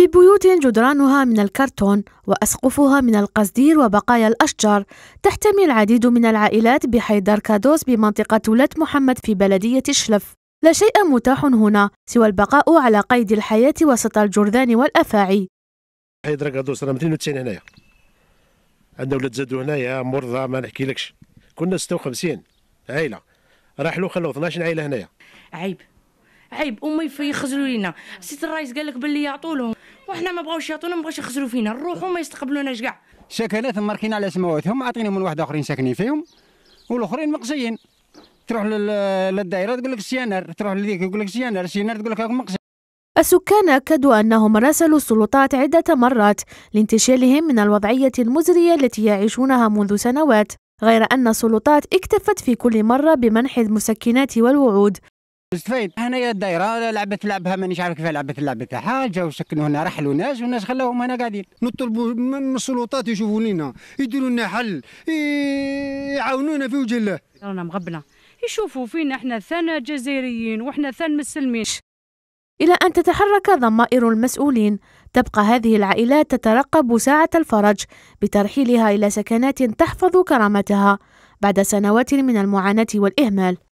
في بيوت جدرانها من الكرتون وأسقفها من القصدير وبقايا الأشجار تحتمي العديد من العائلات بحيدر كادوس بمنطقة ولاد محمد في بلدية شلف لا شيء متاح هنا سوى البقاء على قيد الحياة وسط الجرذان والأفاعي حيدر كادوس راه 290 هنايا عندنا ولاد زادوا هنايا مرضى ما نحكيلكش كنا 56 عائلة راحلوا خلوا 12 عائلة هنايا عيب عيب امي يخزلوا لينا آه. سيت الرئيس قال لك باللي يعطوا لهم وحنا ما بغاوش يعطونا ما بغاوش يخسروا فينا نروحوا ما يستقبلوناش كاع سكنات ماركين على سماواتهم عاطينهم من واحد اخرين ساكنين فيهم والاخرين مقصيين تروح للدائره تقول لك السيانر تروح لذيك يقول لك السيانر السيانر تقول لك مقصي السكان أكدوا أنهم راسلوا السلطات عدة مرات لانتشالهم من الوضعية المزرية التي يعيشونها منذ سنوات غير أن السلطات اكتفت في كل مرة بمنح المسكنات والوعود استفيد هنايا الدايره لعبت لعبها مانيش عارف كيف لعبت اللعبه تاعها جاو سكنوا هنا رحلوا ناس والناس خلاوهم هنا قاعدين نطلبوا من السلطات يشوفوا لنا يديروا لنا حل يعاونونا في وجه الله رانا مغبنا يشوفوا فينا احنا ثان جزائريين واحنا ثان مسلمين إلى أن تتحرك ضمائر المسؤولين تبقى هذه العائلات تترقب ساعة الفرج بترحيلها إلى سكنات تحفظ كرامتها بعد سنوات من المعاناة والإهمال